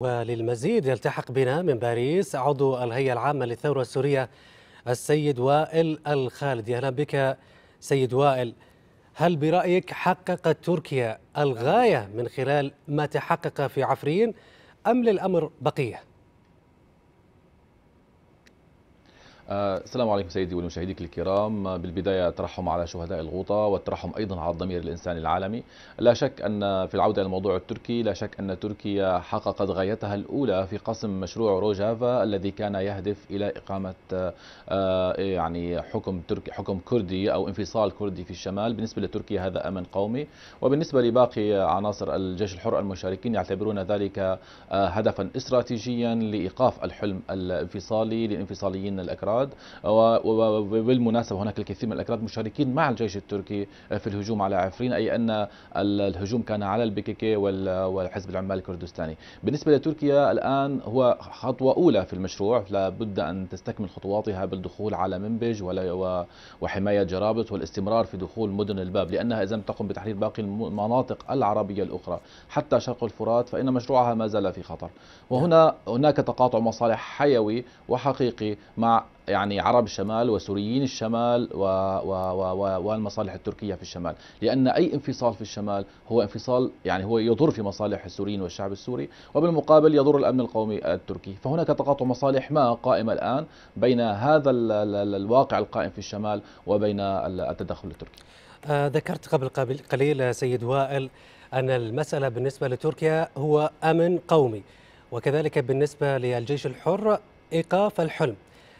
وللمزيد يلتحق بنا من باريس عضو الهيئة العامة للثورة السورية السيد وائل الخالدي أهلا بك سيد وائل هل برأيك حققت تركيا الغاية من خلال ما تحقق في عفرين أم للأمر بقية؟ آه، السلام عليكم سيدي ولمشاهديك الكرام آه، بالبداية ترحم على شهداء الغوطة والترحم أيضا على الضمير الإنساني العالمي لا شك أن في العودة للموضوع التركي لا شك أن تركيا حققت غايتها الأولى في قسم مشروع روجافا الذي كان يهدف إلى إقامة آه، يعني حكم تركي حكم كردي أو انفصال كردي في الشمال بالنسبة لتركيا هذا أمن قومي وبالنسبة لباقي عناصر الجيش الحر المشاركين يعتبرون ذلك هدفا استراتيجيا لإيقاف الحلم الانفصالي للانفصاليين الأكراد الاكراد وبالمناسبة هناك الكثير من الأكراد مشاركين مع الجيش التركي في الهجوم على عفرين أي أن الهجوم كان على البيكيكي والحزب العمال الكردستاني بالنسبة لتركيا الآن هو خطوة أولى في المشروع لابد أن تستكمل خطواتها بالدخول على منبج وحماية جرابط والاستمرار في دخول مدن الباب لأنها إذا لم تقم بتحرير باقي المناطق العربية الأخرى حتى شرق الفرات فإن مشروعها ما زال في خطر وهنا هناك تقاطع مصالح حيوي وحقيقي مع يعني عرب الشمال وسوريين الشمال و و و والمصالح التركية في الشمال لأن أي انفصال في الشمال هو انفصال يعني هو يضر في مصالح السوريين والشعب السوري وبالمقابل يضر الأمن القومي التركي فهناك تقاطع مصالح ما قائمه الآن بين هذا الواقع القائم في الشمال وبين التدخل التركي آه، ذكرت قبل قليل سيد وائل أن المسألة بالنسبة لتركيا هو أمن قومي وكذلك بالنسبة للجيش الحر إيقاف الحلم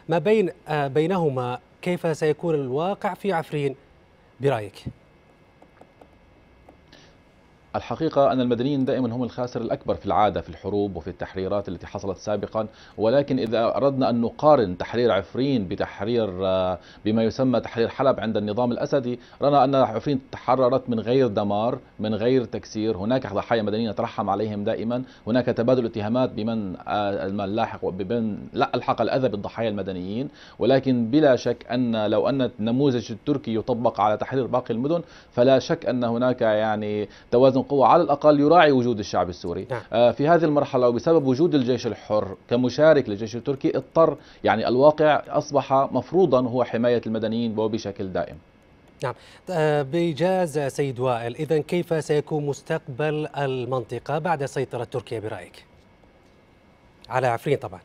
ما بين آه، بينهما كيف سيكون الواقع في عفرين برأيك؟ الحقيقة أن المدنيين دائما هم الخاسر الأكبر في العادة في الحروب وفي التحريرات التي حصلت سابقا ولكن إذا أردنا أن نقارن تحرير عفرين بتحرير آه، بما يسمى تحرير حلب عند النظام الأسدي رأنا أن عفرين تحررت من غير دمار من غير تكسير هناك ضحايا مدنيين نترحم عليهم دائما هناك تبادل اتهامات بمن آه، من لاحق وبمن لا ألحق الأذى بالضحايا المدنيين ولكن بلا شك أن لو أن النموذج التركي يطبق على تحرير باقي المدن فلا شك أن هناك يعني توازن توازن قوى على الأقل يراعي وجود الشعب السوري نعم. آه، في هذه المرحلة وبسبب وجود الجيش الحر كمشارك للجيش التركي اضطر يعني الواقع أصبح مفروضا هو حماية المدنيين وبشكل دائم نعم آه، بإيجاز سيد وائل إذا كيف سيكون مستقبل المنطقة بعد سيطرة تركيا برأيك؟ على عفرين طبعا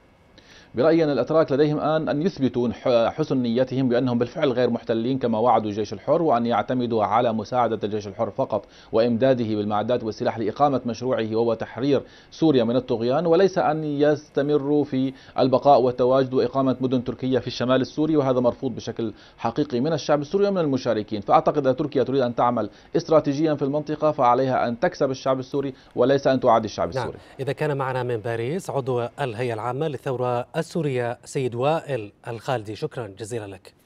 برأيي أن الأتراك لديهم الآن أن يثبتوا حسن نيتهم بأنهم بالفعل غير محتلين كما وعدوا الجيش الحر وأن يعتمدوا على مساعدة الجيش الحر فقط وإمداده بالمعدات والسلاح لإقامة مشروعه وهو تحرير سوريا من الطغيان وليس أن يستمروا في البقاء والتواجد وإقامة مدن تركية في الشمال السوري وهذا مرفوض بشكل حقيقي من الشعب السوري ومن المشاركين فأعتقد أن تركيا تريد أن تعمل استراتيجيا في المنطقة فعليها أن تكسب الشعب السوري وليس أن تعادي الشعب نعم. السوري نعم. إذا كان معنا من باريس عضو الهيئة العامة للثورة السورية سيد وائل الخالدي شكرا جزيلا لك